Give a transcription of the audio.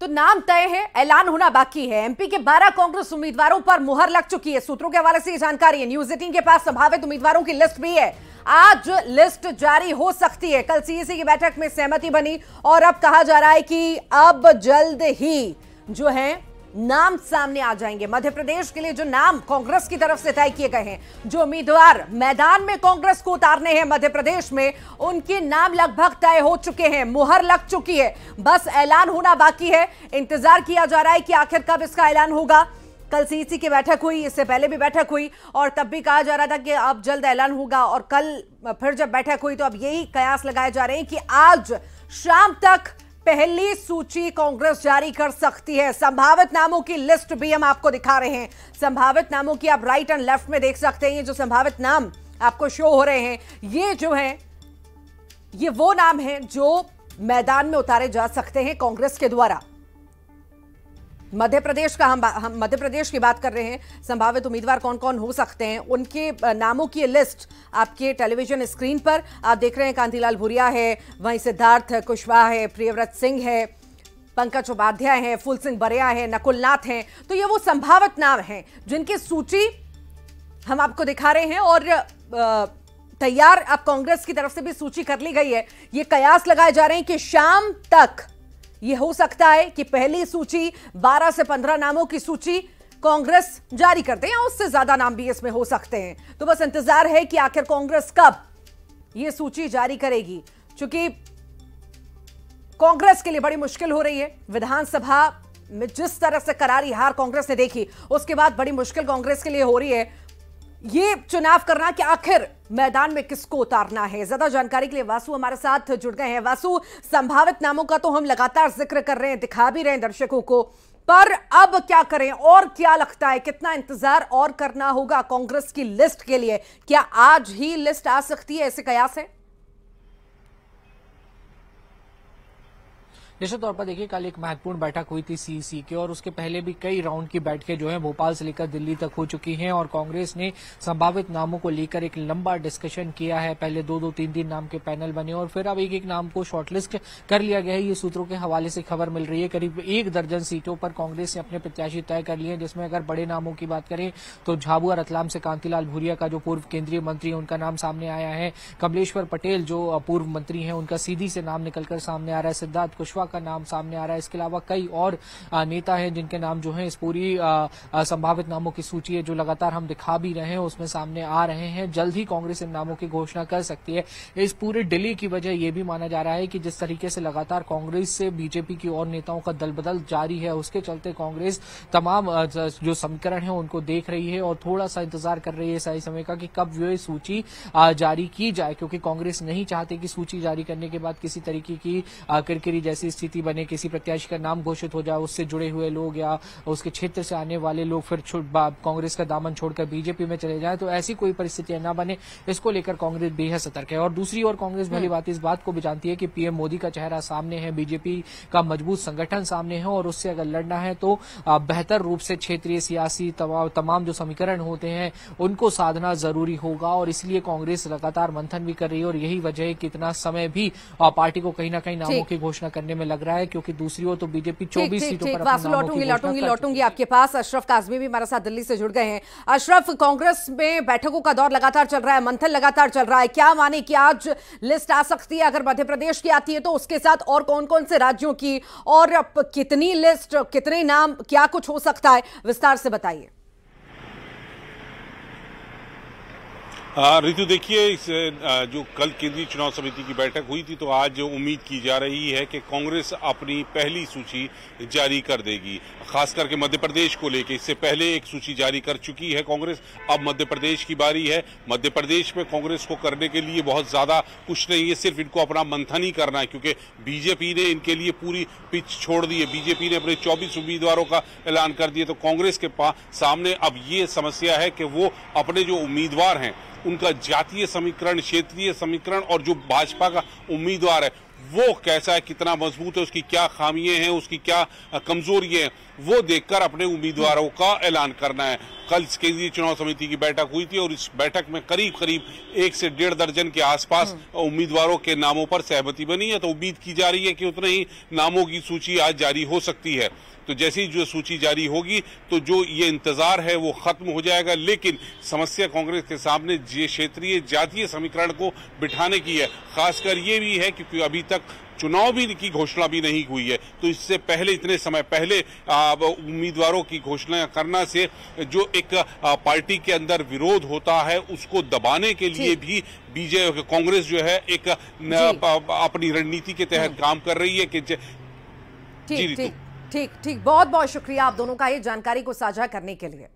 तो नाम तय है ऐलान होना बाकी है एमपी के 12 कांग्रेस उम्मीदवारों पर मुहर लग चुकी है सूत्रों के हवाले से ये जानकारी है न्यूज एटीन के पास संभावित उम्मीदवारों की लिस्ट भी है आज लिस्ट जारी हो सकती है कल सीएसी की बैठक में सहमति बनी और अब कहा जा रहा है कि अब जल्द ही जो है नाम सामने आ जाएंगे मध्य प्रदेश के लिए जो नाम कांग्रेस की तरफ से तय किए गए हैं जो उम्मीदवार मैदान में कांग्रेस को उतारने हैं मध्य प्रदेश में उनके नाम लगभग तय हो चुके हैं मुहर लग चुकी है बस ऐलान होना बाकी है इंतजार किया जा रहा है कि आखिर कब इसका ऐलान होगा कल सीसी की बैठक हुई इससे पहले भी बैठक हुई और तब भी कहा जा रहा था कि अब जल्द ऐलान होगा और कल फिर जब बैठक हुई तो अब यही कयास लगाए जा रहे हैं कि आज शाम तक पहली सूची कांग्रेस जारी कर सकती है संभावित नामों की लिस्ट भी हम आपको दिखा रहे हैं संभावित नामों की आप राइट एंड लेफ्ट में देख सकते हैं ये जो संभावित नाम आपको शो हो रहे हैं ये जो है ये वो नाम है जो मैदान में उतारे जा सकते हैं कांग्रेस के द्वारा मध्य प्रदेश का हम, हम मध्य प्रदेश की बात कर रहे हैं संभावित उम्मीदवार कौन कौन हो सकते हैं उनके नामों की लिस्ट आपके टेलीविजन स्क्रीन पर आप देख रहे हैं कांतिलाल भूरिया है वहीं सिद्धार्थ कुशवाहा है प्रियव्रत सिंह है पंकज उपाध्याय हैं फूल सिंह बरिया हैं नकुल नाथ हैं तो ये वो संभावित नाम हैं जिनकी सूची हम आपको दिखा रहे हैं और तैयार अब कांग्रेस की तरफ से भी सूची कर ली गई है ये कयास लगाए जा रहे हैं कि शाम तक ये हो सकता है कि पहली सूची 12 से 15 नामों की सूची कांग्रेस जारी करते हैं उससे ज्यादा नाम भी इसमें हो सकते हैं तो बस इंतजार है कि आखिर कांग्रेस कब यह सूची जारी करेगी क्योंकि कांग्रेस के लिए बड़ी मुश्किल हो रही है विधानसभा में जिस तरह से करारी हार कांग्रेस ने देखी उसके बाद बड़ी मुश्किल कांग्रेस के लिए हो रही है ये चुनाव करना कि आखिर मैदान में किसको उतारना है ज्यादा जानकारी के लिए वासु हमारे साथ जुड़ गए हैं वासु संभावित नामों का तो हम लगातार जिक्र कर रहे हैं दिखा भी रहे हैं दर्शकों को पर अब क्या करें और क्या लगता है कितना इंतजार और करना होगा कांग्रेस की लिस्ट के लिए क्या आज ही लिस्ट आ सकती है ऐसे कयास है निश्चित तौर पर देखिए कल एक महत्वपूर्ण बैठक हुई थी सीईसी e की और उसके पहले भी कई राउंड की बैठकें जो है भोपाल से लेकर दिल्ली तक हो चुकी हैं और कांग्रेस ने संभावित नामों को लेकर एक लंबा डिस्कशन किया है पहले दो दो तीन तीन नाम के पैनल बने और फिर अब एक एक नाम को शॉर्टलिस्ट कर लिया गया है ये सूत्रों के हवाले से खबर मिल रही है करीब एक दर्जन सीटों पर कांग्रेस ने अपने प्रत्याशी तय कर लिए जिसमें अगर बड़े नामों की बात करें तो झाबुआ रतलाम से कांतिलाल भूरिया का जो पूर्व केंद्रीय मंत्री है उनका नाम सामने आया है कमलेश्वर पटेल जो पूर्व मंत्री है उनका सीधी से नाम निकलकर सामने आ रहा है सिद्धार्थ कुशवाहा का नाम सामने आ रहा है इसके अलावा कई और नेता हैं जिनके नाम जो है इस पूरी संभावित नामों की सूची है जो लगातार हम दिखा भी रहे हैं उसमें सामने आ रहे हैं जल्द ही कांग्रेस इन नामों की घोषणा कर सकती है इस पूरे डिले की वजह यह भी माना जा रहा है कि जिस तरीके से लगातार कांग्रेस से बीजेपी की और नेताओं का दल बदल जारी है उसके चलते कांग्रेस तमाम जो समीकरण है उनको देख रही है और थोड़ा सा इंतजार कर रही है सही समय का कि कब वे सूची जारी की जाए क्योंकि कांग्रेस नहीं चाहते कि सूची जारी करने के बाद किसी तरीके की किरकिरी जैसी स्थिति बने किसी प्रत्याशी का नाम घोषित हो जाए उससे जुड़े हुए लोग या उसके क्षेत्र से आने वाले लोग फिर कांग्रेस का दामन छोड़कर बीजेपी में चले जाए तो ऐसी कोई परिस्थितियां ना बने इसको लेकर कांग्रेस बेहद सतर्क है और दूसरी ओर कांग्रेस भली हम्म। बात इस बात को भी जानती है कि पीएम मोदी का चेहरा सामने है बीजेपी का मजबूत संगठन सामने है और उससे अगर लड़ना है तो बेहतर रूप से क्षेत्रीय सियासी तमाम जो समीकरण होते हैं उनको साधना जरूरी होगा और इसलिए कांग्रेस लगातार मंथन भी कर रही है और यही वजह है कि इतना समय भी पार्टी को कहीं ना कहीं नामों की घोषणा करने में हमें लग रहा है क्योंकि दूसरी ओर तो बीजेपी चौबीस सीटों पर वासु लौटूंगी लौटूंगी लौटूंगी आपके पास अशरफ काजमी भी हमारे साथ दिल्ली से जुड़ गए हैं अशरफ कांग्रेस में बैठकों का दौर लगातार चल रहा है मंथन लगातार चल रहा है क्या माने की आज लिस्ट आ सकती है अगर मध्य प्रदेश की आती है तो उसके साथ और कौन कौन से राज्यों की और कितनी लिस्ट कितने नाम क्या कुछ हो सकता है विस्तार से बताइए ऋतु देखिए इस जो कल केंद्रीय चुनाव समिति की बैठक हुई थी तो आज जो उम्मीद की जा रही है कि कांग्रेस अपनी पहली सूची जारी कर देगी खास करके मध्य प्रदेश को लेकर इससे पहले एक सूची जारी कर चुकी है कांग्रेस अब मध्य प्रदेश की बारी है मध्य प्रदेश में कांग्रेस को करने के लिए बहुत ज़्यादा कुछ नहीं है सिर्फ इनको अपना मंथन ही करना है क्योंकि बीजेपी ने इनके लिए पूरी पिच छोड़ दी है बीजेपी ने अपने चौबीस उम्मीदवारों का ऐलान कर दिया तो कांग्रेस के सामने अब ये समस्या है कि वो अपने जो उम्मीदवार हैं उनका जातीय समीकरण क्षेत्रीय समीकरण और जो भाजपा का उम्मीदवार है वो कैसा है कितना मजबूत है उसकी क्या खामियां हैं उसकी क्या कमजोरियां हैं वो देखकर अपने उम्मीदवारों का ऐलान करना है कल केंद्रीय चुनाव समिति की बैठक हुई थी और इस बैठक में करीब करीब एक से डेढ़ दर्जन के आसपास हम्म। उम्मीदवारों के नामों पर सहमति बनी है तो उम्मीद की जा रही है कि उतने ही नामों की सूची आज जारी हो सकती है तो जैसे ही जो सूची जारी होगी तो जो ये इंतजार है वो खत्म हो जाएगा लेकिन समस्या कांग्रेस के सामने क्षेत्रीय जातीय समीकरण को बिठाने की है खासकर ये भी है क्योंकि अभी तक चुनाव भी की घोषणा भी नहीं हुई है तो इससे पहले इतने समय पहले उम्मीदवारों की घोषणा करना से जो एक पार्टी के अंदर विरोध होता है उसको दबाने के लिए भी बीजेपी कांग्रेस जो है एक अपनी रणनीति के तहत हम्म। काम कर रही है कि ठीक ठीक ठीक बहुत बहुत शुक्रिया आप दोनों का ये जानकारी को साझा करने के लिए